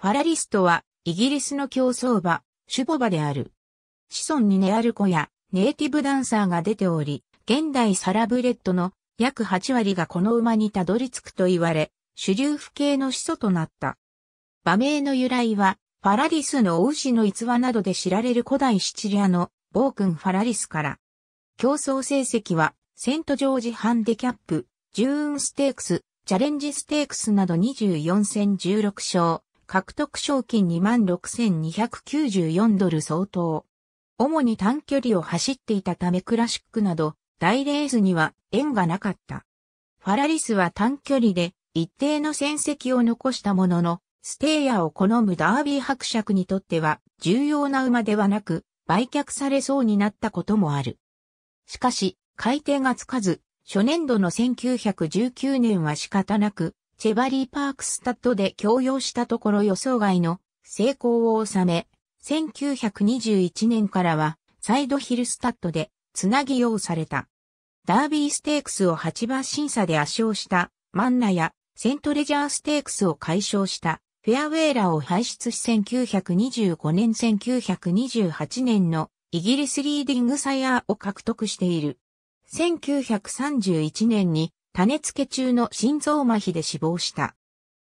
ファラリストは、イギリスの競走馬、シュボバである。子孫にネアルコやネイティブダンサーが出ており、現代サラブレッドの約8割がこの馬にたどり着くと言われ、主流不系の始祖となった。馬名の由来は、ファラリスの王子の逸話などで知られる古代シチリアの暴君ファラリスから。競争成績は、セントジョージハンデキャップ、ジューンステークス、チャレンジステークスなど24戦16勝、獲得賞金26,294ドル相当。主に短距離を走っていたためクラシックなど大レースには縁がなかった。ファラリスは短距離で一定の戦績を残したものの、ステイヤを好むダービー伯爵にとっては重要な馬ではなく、売却されそうになったこともある。しかし、改定がつかず、初年度の1919年は仕方なく、チェバリーパークスタッドで強要したところ予想外の成功を収め、1921年からはサイドヒルスタッドでつなぎ用された。ダービーステークスを8馬審査で圧勝したマンナやセントレジャーステークスを解消したフェアウェーラーを排出し1925年1928年のイギリスリーディングサイヤーを獲得している。1931年に種付け中の心臓麻痺で死亡した。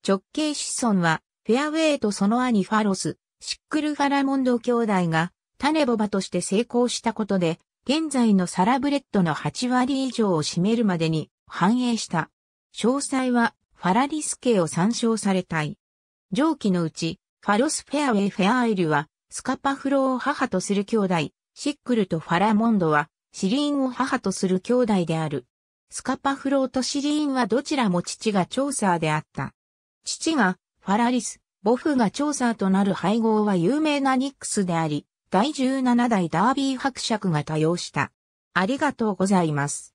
直系子孫は、フェアウェイとその兄ファロス、シックル・ファラモンド兄弟が、種ボバとして成功したことで、現在のサラブレッドの8割以上を占めるまでに反映した。詳細は、ファラリス系を参照されたい。上記のうち、ファロス・フェアウェイ・フェアアイルは、スカパフローを母とする兄弟、シックルとファラモンドは、シリーンを母とする兄弟である。スカパフローとシリーンはどちらも父がチョーサーであった。父がファラリス、ボフがチョーサーとなる配合は有名なニックスであり、第17代ダービー伯爵が多用した。ありがとうございます。